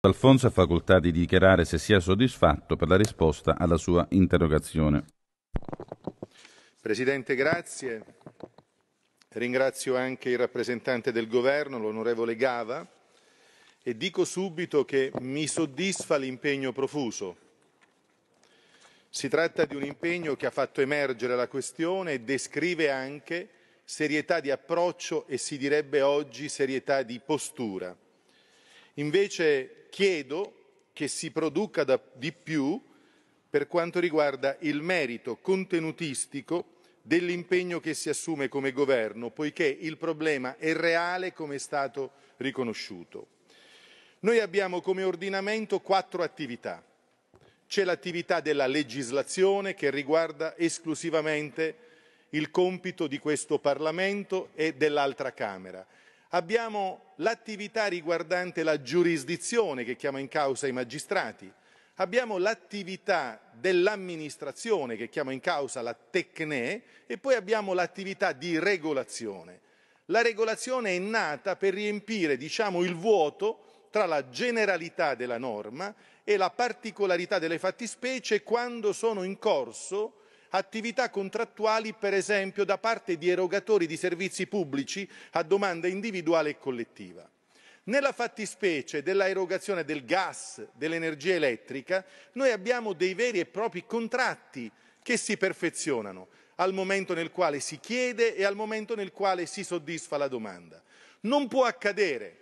Alfonso ha facoltà di dichiarare se sia soddisfatto per la risposta alla sua interrogazione. Presidente, grazie. Ringrazio anche il rappresentante del governo, l'onorevole Gava, e dico subito che mi soddisfa l'impegno profuso. Si tratta di un impegno che ha fatto emergere la questione e descrive anche serietà di approccio e si direbbe oggi serietà di postura. Invece chiedo che si produca da, di più per quanto riguarda il merito contenutistico dell'impegno che si assume come governo, poiché il problema è reale come è stato riconosciuto. Noi abbiamo come ordinamento quattro attività. C'è l'attività della legislazione che riguarda esclusivamente il compito di questo Parlamento e dell'altra Camera. Abbiamo l'attività riguardante la giurisdizione che chiama in causa i magistrati. Abbiamo l'attività dell'amministrazione che chiama in causa la Tecne e poi abbiamo l'attività di regolazione. La regolazione è nata per riempire, diciamo, il vuoto tra la generalità della norma e la particolarità delle fattispecie quando sono in corso attività contrattuali, per esempio, da parte di erogatori di servizi pubblici a domanda individuale e collettiva. Nella fattispecie della erogazione del gas, dell'energia elettrica, noi abbiamo dei veri e propri contratti che si perfezionano al momento nel quale si chiede e al momento nel quale si soddisfa la domanda. Non può accadere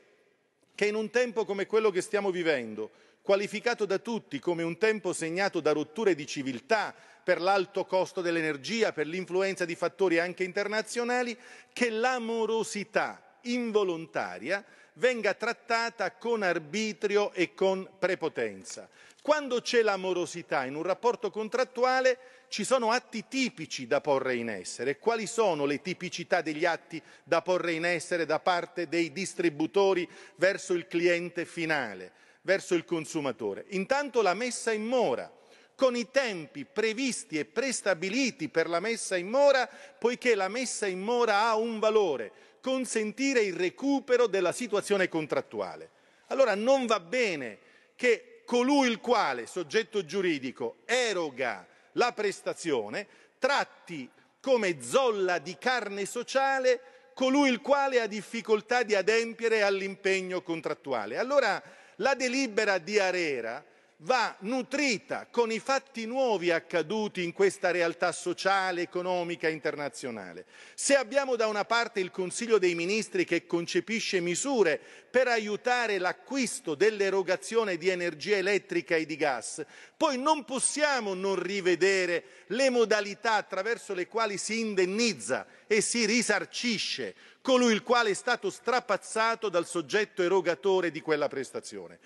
che in un tempo come quello che stiamo vivendo, qualificato da tutti come un tempo segnato da rotture di civiltà per l'alto costo dell'energia, per l'influenza di fattori anche internazionali, che l'amorosità involontaria venga trattata con arbitrio e con prepotenza. Quando c'è l'amorosità in un rapporto contrattuale ci sono atti tipici da porre in essere. Quali sono le tipicità degli atti da porre in essere da parte dei distributori verso il cliente finale, verso il consumatore? Intanto la messa in mora con i tempi previsti e prestabiliti per la messa in mora, poiché la messa in mora ha un valore consentire il recupero della situazione contrattuale. Allora non va bene che colui il quale, soggetto giuridico, eroga la prestazione, tratti come zolla di carne sociale colui il quale ha difficoltà di adempiere all'impegno contrattuale. Allora la delibera di Arera va nutrita con i fatti nuovi accaduti in questa realtà sociale, economica, internazionale. Se abbiamo da una parte il Consiglio dei Ministri che concepisce misure per aiutare l'acquisto dell'erogazione di energia elettrica e di gas, poi non possiamo non rivedere le modalità attraverso le quali si indennizza e si risarcisce colui il quale è stato strapazzato dal soggetto erogatore di quella prestazione.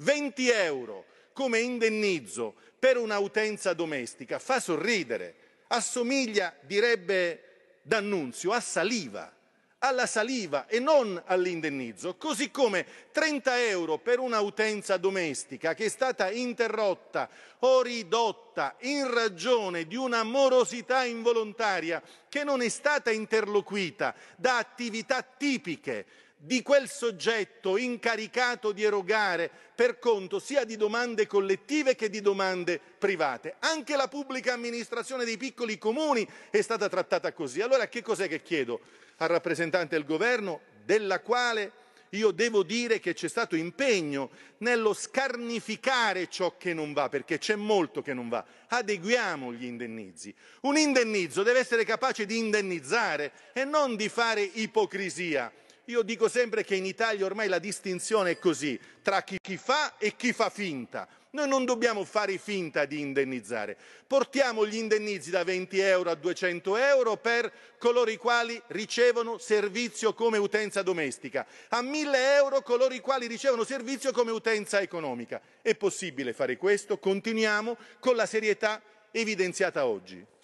20 euro come indennizzo per un'utenza domestica fa sorridere, assomiglia, direbbe D'Annunzio, a saliva alla saliva e non all'indennizzo, così come 30 euro per un'utenza domestica che è stata interrotta o ridotta in ragione di una morosità involontaria che non è stata interloquita da attività tipiche di quel soggetto incaricato di erogare per conto sia di domande collettive che di domande private. Anche la pubblica amministrazione dei piccoli comuni è stata trattata così. Allora che cos'è che chiedo al rappresentante del governo della quale io devo dire che c'è stato impegno nello scarnificare ciò che non va, perché c'è molto che non va. Adeguiamo gli indennizi. Un indennizzo deve essere capace di indennizzare e non di fare ipocrisia. Io dico sempre che in Italia ormai la distinzione è così, tra chi fa e chi fa finta. Noi non dobbiamo fare finta di indennizzare. Portiamo gli indennizi da 20 euro a 200 euro per coloro i quali ricevono servizio come utenza domestica, a 1000 euro coloro i quali ricevono servizio come utenza economica. È possibile fare questo? Continuiamo con la serietà evidenziata oggi.